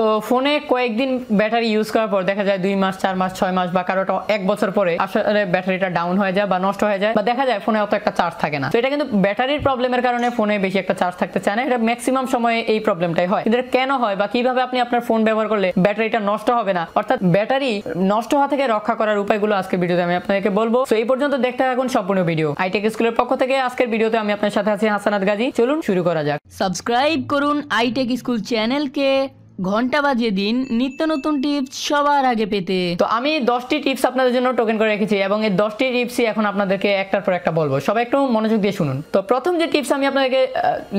তো ফোনে কয়েকদিন ব্যাটারি ইউজ করার পর দেখা যায় দুই মাস চার মাস ছয় মাস বা কারোটা এক বছর পরে আসলে ব্যাটারিটা ডাউন হয়ে যায় বা নষ্ট হয়ে যায় বা দেখা যায় ফোনে অত একটা চার্জ থাকে না তো এটা কিন্তু ব্যাটারির প্রবলেমের কারণে ফোনে বেশি একটা চার্জ থাকতে চায় না এটা ম্যাক্সিমাম সময়ে এই প্রবলেমটাই হয় এদের কেন হয় বা কিভাবে আপনি আপনার ফোন ব্যবহার করলে ব্যাটারিটা নষ্ট হবে না অর্থাৎ ব্যাটারি নষ্ট হওয়া থেকে রক্ষা করার উপায়গুলো আজকে ভিডিওতে আমি আপনাদেরকে বলবো তো এই পর্যন্ত দেখতে থাকুন সম্পূর্ণ ভিডিও আইটেক e স্কুলের পক্ষ থেকে আজকের ভিডিওতে আমি আপনার সাথে আছি হাসানাত গাজী চলুন শুরু করা যাক সাবস্ক্রাইব করুন আইটেক e স্কুল চ্যানেলকে ঘন্টা বাজিয়ে দিন নিত্য নতুন টিপস সবার আগে পেতে তো আমি দশটি টিপস আপনাদের জন্য টোকেন করে রেখেছি এবং এই দশটি টিপসই এখন আপনাদেরকে একটার পর একটা বলবো সবাই একটু মনোযোগ দিয়ে শুনুন তো প্রথম যে টিপস আমি আপনাদেরকে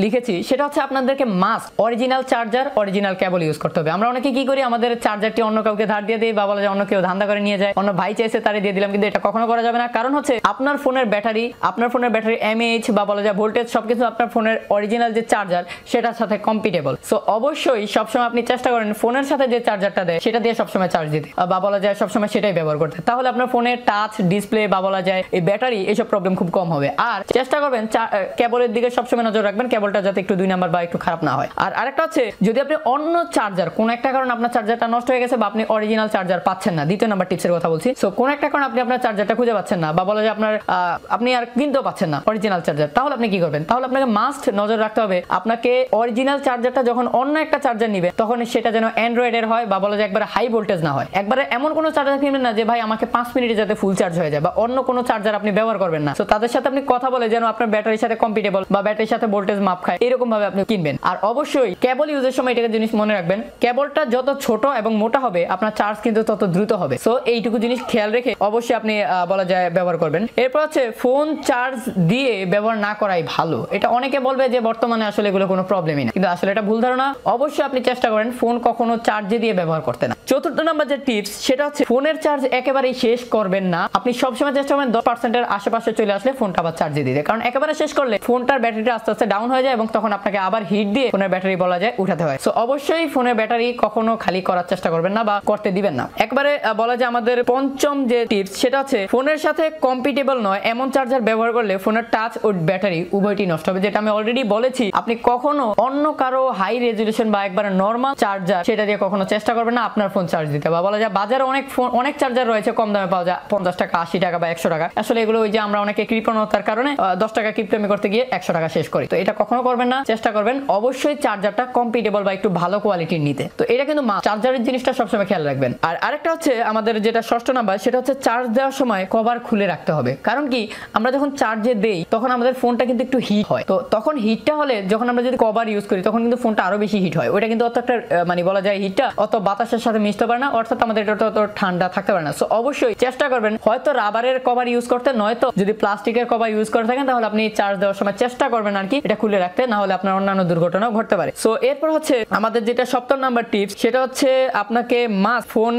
লিখেছি সেটা হচ্ছে আপনাদেরকে mask original charger original cable use করতে হবে আমরা অনেকে কি করি আমাদের চার্জারটি অন্য কাউকে ধার দিয়ে দিই বা বলা যায় অন্য কেউ ধান্দা করে নিয়ে যায় অন্য ভাই চাইছে তারে দিয়ে দিলাম কিন্তু এটা কখনো করা যাবে না কারণ হচ্ছে আপনার ফোনের ব্যাটারি আপনার ফোনের ব্যাটারি এমএইচ বা বলা যায় ভোল্টেজ সবকিছু আপনার ফোনের অরিজিনাল যে চার্জার সেটার সাথে কম্পিটেবল সো অবশ্যই সবসময় আপনি চেষ্টা করেন ফোনের সাথে যে চার্জারটা দেয় সেটা দিয়ে সবসময় চার্জ দিতে বা বলা যায় সবসময় সেটাই ব্যবহার করতে তাহলে আপনার ফোনের টাচ ডিসপ্লে বা বলা যায় এই ব্যাটারি এসব প্রবলেম খুব কম হবে আর চেষ্টা করবেন কেবলের দিকে সবসময় নজর রাখবেন কেবলটা যাতে একটু দুই নাম্বার বা একটু খারাপ না হয় আর আরেকটা হচ্ছে যদি আপনি অন্য চার্জার কোন একটা কারণে আপনার চার্জারটা নষ্ট হয়ে গেছে বা আপনি অরিজিনাল চার্জার পাচ্ছেন না দ্বিতীয় নাম্বার টিপসের কথা বলছি সো কোন একটা কারণে আপনি আপনার চার্জারটা খুঁজে পাচ্ছেন না বা বলা যায় আপনার আপনি আর কিনতেও পাচ্ছেন না অরিজিনাল চার্জার তাহলে আপনি কি করবেন তাহলে আপনাকে মাস্ট নজর রাখতে হবে আপনাকে অরিজিনাল চার্জারটা যখন অন্য একটা চার্জার নিবে তখন মানে সেটা যেন অ্যান্ড্রয়েডের হয় বা বলা যায় একবারে হাই ভোল্টেজ না হয় একবারে এমন কোনো চার্জার কিনবেন না যে ভাই আমাকে পাঁচ মিনিটে যাতে ফুল চার্জ হয়ে যায় বা অন্য কোনো চার্জার আপনি ব্যবহার করবেন না তো তাদের সাথে আপনি কথা বলে যেন আপনার ব্যাটারির সাথে কম্পিটেবল বা ব্যাটারির সাথে ভোল্টেজ মাপ খায় এরকম ভাবে আপনি কিনবেন আর অবশ্যই কেবল ইউজের সময় এটাকে জিনিস মনে রাখবেন কেবলটা যত ছোট এবং মোটা হবে আপনার চার্জ কিন্তু তত দ্রুত হবে সো এইটুকু জিনিস খেয়াল রেখে অবশ্যই আপনি বলা যায় ব্যবহার করবেন এরপর হচ্ছে ফোন চার্জ দিয়ে ব্যবহার না করাই ভালো এটা অনেকে বলবে যে বর্তমানে আসলে এগুলো কোনো প্রবলেমই না কিন্তু আসলে এটা ভুল ধারণা অবশ্যই আপনি চেষ্টা করেন করেন ফোন কখনো চার্জে দিয়ে ব্যবহার করতে না চতুর্থ নম্বর যে টিপস সেটা হচ্ছে ফোনের চার্জ একেবারেই শেষ করবেন না আপনি সবসময় চেষ্টা করবেন দশ পার্সেন্টের আশেপাশে চলে আসলে ফোনটা আবার চার্জে দিতে কারণ একেবারে শেষ করলে ফোনটার ব্যাটারিটা আস্তে আস্তে ডাউন হয়ে যায় এবং তখন আপনাকে আবার হিট দিয়ে ফোনের ব্যাটারি বলা যায় উঠাতে হয় সো অবশ্যই ফোনের ব্যাটারি কখনো খালি করার চেষ্টা করবেন না বা করতে দিবেন না একবারে বলা যায় আমাদের পঞ্চম যে টিপস সেটা হচ্ছে ফোনের সাথে কম্পিটেবল নয় এমন চার্জার ব্যবহার করলে ফোনের টাচ ও ব্যাটারি উভয়টি নষ্ট হবে যেটা আমি অলরেডি বলেছি আপনি কখনো অন্য কারো হাই রেজুলেশন বা একবার নর্মাল চার্জার সেটা দিয়ে কখনো চেষ্টা করবেন না আপনার ফোন চার্জ দিতে বা বলা যায় বাজারে অনেক ফোন অনেক চার্জার রয়েছে কম দামে পাওয়া যায় পঞ্চাশ টাকা আশি টাকা বা একশো টাকা আসলে এগুলো ওই যে আমরা অনেকে কৃপণতার কারণে দশ টাকা কিপটামি করতে গিয়ে একশো টাকা শেষ করি তো এটা কখনো করবেন না চেষ্টা করবেন অবশ্যই চার্জারটা কম্পিটেবল বা একটু ভালো কোয়ালিটির নিতে তো এটা কিন্তু চার্জারের জিনিসটা সবসময় খেয়াল রাখবেন আর আরেকটা হচ্ছে আমাদের যেটা ষষ্ঠ নাম্বার সেটা হচ্ছে চার্জ দেওয়ার সময় কভার খুলে রাখতে হবে কারণ কি আমরা যখন চার্জে দেই তখন আমাদের ফোনটা কিন্তু একটু হিট হয় তো তখন হিটটা হলে যখন আমরা যদি কভার ইউজ করি তখন কিন্তু ফোনটা আরো বেশি হিট হয় ওটা কিন্তু অত একটা মানে বলা যায় হিটটা অত বাতাসের সাথে মিশতে পারে না অর্থাৎ আমাদের এটা অত ঠান্ডা থাকতে পারে না সো অবশ্যই চেষ্টা করবেন হয়তো রাবারের কভার ইউজ করতে নয়তো যদি প্লাস্টিকের কভার ইউজ করে থাকেন তাহলে আপনি চার্জ দেওয়ার সময় চেষ্টা করবেন আর কি এটা খুলে রাখতে না হলে আপনার অন্যান্য দুর্ঘটনাও ঘটতে পারে সো এরপর হচ্ছে আমাদের যেটা সপ্তম নাম্বার টিপস সেটা হচ্ছে আপনাকে মাস্ক ফোন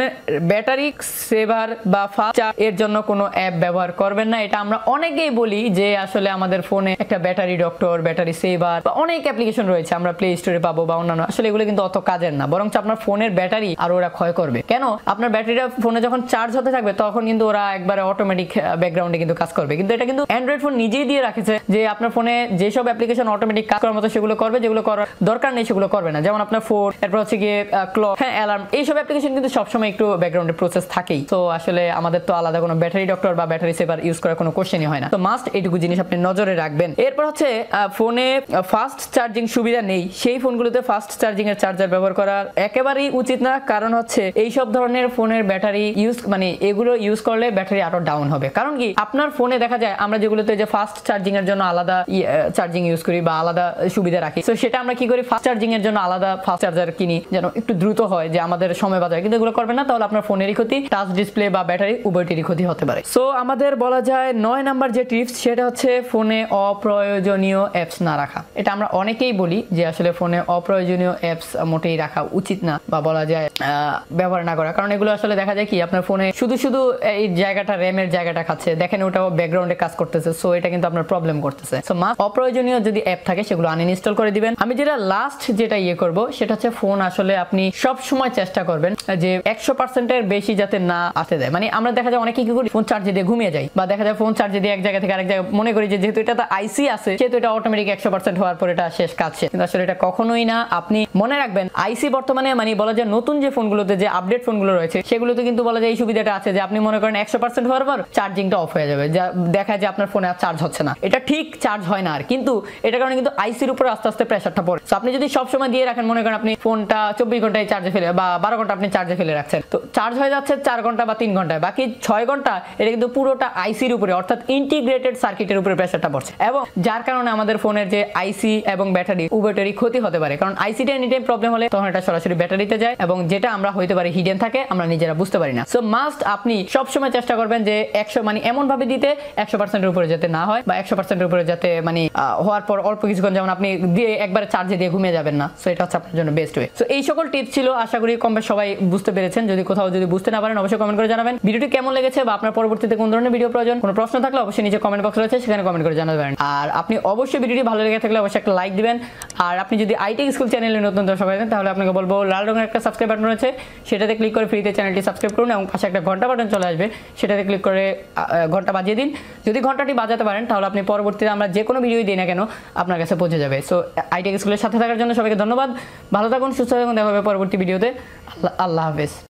ব্যাটারি সেভার বা ফাস্ট চার্জ এর জন্য কোনো অ্যাপ ব্যবহার করবেন না এটা আমরা অনেকেই বলি যে আসলে আমাদের ফোনে একটা ব্যাটারি ডক্টর ব্যাটারি সেভার বা অনেক অ্যাপ্লিকেশন রয়েছে আমরা প্লে স্টোরে পাবো বা অন্যান্য আসলে এগুলো কিন্তু অত কাজ কাজের না বরং আপনার ফোনের ব্যাটারি আর ওরা ক্ষয় করবে কেন আপনার ব্যাটারিটা ফোনে যখন চার্জ হতে থাকবে তখন কিন্তু ওরা একবারে অটোমেটিক ব্যাকগ্রাউন্ডে কিন্তু কাজ করবে কিন্তু এটা কিন্তু অ্যান্ড্রয়েড ফোন নিজেই দিয়ে রাখেছে যে আপনার ফোনে যেসব অ্যাপ্লিকেশন অটোমেটিক কাজ করার মতো সেগুলো করবে যেগুলো করার দরকার নেই সেগুলো করবে না যেমন আপনার ফোন এরপর হচ্ছে গিয়ে ক্লক হ্যাঁ অ্যালার্ম এইসব অ্যাপ্লিকেশন কিন্তু সবসময় একটু ব্যাকগ্রাউন্ডে প্রসেস থাকেই তো আসলে আমাদের তো আলাদা কোনো ব্যাটারি ডক্টর বা ব্যাটারি সেভার ইউজ করার কোনো কোশ্চেনই হয় না তো মাস্ট এইটুকু জিনিস আপনি নজরে রাখবেন এরপর হচ্ছে ফোনে ফাস্ট চার্জিং সুবিধা নেই সেই ফোনগুলোতে ফাস্ট চার্জিং এর চার্জার ব্যবহার ব্যবহার করা একেবারেই উচিত না কারণ হচ্ছে এই সব ধরনের ফোনের ব্যাটারি ইউজ মানে এগুলো ইউজ করলে ব্যাটারি আরো ডাউন হবে কারণ কি আপনার ফোনে দেখা যায় আমরা যেগুলোতে যে ফাস্ট চার্জিং এর জন্য আলাদা চার্জিং ইউজ করি বা আলাদা সুবিধা রাখি তো সেটা আমরা কি করি ফাস্ট চার্জিং এর জন্য আলাদা ফাস্ট চার্জার কিনি যেন একটু দ্রুত হয় যে আমাদের সময় বাঁচায় কিন্তু এগুলো করবে না তাহলে আপনার ফোনেরই ক্ষতি টাচ ডিসপ্লে বা ব্যাটারি উভয়টিরই ক্ষতি হতে পারে সো আমাদের বলা যায় নয় নাম্বার যে টিপস সেটা হচ্ছে ফোনে অপ্রয়োজনীয় অ্যাপস না রাখা এটা আমরা অনেকেই বলি যে আসলে ফোনে অপ্রয়োজনীয় অ্যাপস মোটে একদমই রাখা উচিত না বা বলা যায় ব্যবহার না করা কারণ এগুলো আসলে দেখা যায় কি আপনার ফোনে শুধু শুধু এই জায়গাটা র্যামের জায়গাটা খাচ্ছে দেখেন ওটাও ব্যাকগ্রাউন্ডে কাজ করতেছে সো এটা কিন্তু আপনার প্রবলেম করতেছে সো মাস্ট অপ্রয়োজনীয় যদি অ্যাপ থাকে সেগুলো আনইনস্টল করে দিবেন আমি যেটা লাস্ট যেটা ইয়ে করব সেটা হচ্ছে ফোন আসলে আপনি সব সময় চেষ্টা করবেন যে একশো পার্সেন্টের বেশি যাতে না আসতে দেয় মানে আমরা দেখা যায় অনেকে কি করি ফোন চার্জে দিয়ে ঘুমিয়ে যায় বা দেখা যায় ফোন চার্জে দিয়ে এক জায়গা থেকে আরেক জায়গায় মনে করি যেহেতু এটা তো আইসি আছে সেহেতু এটা অটোমেটিক একশো পার্সেন্ট হওয়ার পর এটা শেষ কাজ কিন্তু আসলে এটা কখনোই না আপনি মনে রাখবেন আইসি বর্তমানে মানে বলা যায় নতুন যে ফোনগুলোতে যে আপডেট ফোনগুলো রয়েছে সেগুলোতে কিন্তু বলা যায় এই সুবিধাটা আছে যে আপনি মনে করেন একশো পার্সেন্ট হওয়ার পর চার্জিংটা অফ হয়ে যাবে যা দেখা যায় আপনার ফোনে আর চার্জ হচ্ছে না এটা ঠিক চার্জ হয় না আর কিন্তু এটার কারণে কিন্তু আইসির উপর আস্তে আস্তে প্রেশারটা পড়ে তো আপনি যদি সবসময় দিয়ে রাখেন মনে করেন আপনি ফোনটা চব্বিশ ঘন্টায় চার্জে ফেলে বা বারো ঘন্টা আপনি চার্জে ফেলে রাখছেন তো চার্জ হয়ে যাচ্ছে চার ঘন্টা বা তিন ঘন্টায় বাকি ছয় ঘন্টা এটা কিন্তু পুরোটা আইসির উপরে অর্থাৎ ইন্টিগ্রেটেড সার্কিটের উপরে প্রেশারটা পড়ছে এবং যার কারণে আমাদের ফোনের যে আইসি এবং ব্যাটারি উবেটারি ক্ষতি হতে পারে কারণ আইসিটা এনি টাইম প্রবলেম হলে তখন এটা সরাসরি ব্যাটারিতে যায় এবং যেটা আমরা হইতে পারি হিডেন থাকে আমরা নিজেরা বুঝতে পারি না সো মাস্ট আপনি সবসময় চেষ্টা করবেন যে একশো মানে এমন ভাবে দিতে একশো পার্সেন্টের উপরে যাতে না হয় বা একশো পার্সেন্টের উপরে যাতে মানে হওয়ার পর অল্প কিছুক্ষণ যেমন আপনি দিয়ে একবার চার্জে দিয়ে ঘুমিয়ে যাবেন না সো এটা হচ্ছে আপনার জন্য বেস্ট ওয়ে সো এই সকল টিপস ছিল আশা করি কমবে সবাই বুঝতে পেরেছেন যদি কোথাও যদি বুঝতে না পারেন অবশ্যই কমেন্ট করে জানাবেন ভিডিওটি কেমন লেগেছে বা আপনার পরবর্তীতে কোন ধরনের ভিডিও প্রয়োজন কোনো প্রশ্ন থাকলে অবশ্যই নিচে কমেন্ট বক্স রয়েছে সেখানে কমেন্ট করে জানাবেন আর আপনি অবশ্যই ভিডিওটি ভালো লেগে থাকলে অবশ্যই একটা লাইক দিবেন আর আপনি যদি আইটি স্কুল চ্যানেলে নতুন দর্শক হয়ে তাহলে আপনাকে বলবো লাল রঙের একটা সাবস্ক্রাইব বাটন রয়েছে সেটাতে ক্লিক করে ফ্রিতে চ্যানেলটি সাবস্ক্রাইব করুন এবং পাশে একটা ঘন্টা বাটন চলে আসবে সেটাতে ক্লিক করে ঘন্টা বাজিয়ে দিন যদি ঘন্টাটি বাজাতে পারেন তাহলে আপনি পরবর্তীতে আমরা যে কোনো ভিডিওই দিই না কেন আপনার কাছে পৌঁছে যাবে সো আইটেক স্কুলের সাথে থাকার জন্য সবাইকে ধন্যবাদ ভালো থাকুন সুস্থ থাকুন দেখা হবে পরবর্তী ভিডিওতে আল্লাহ হাফেজ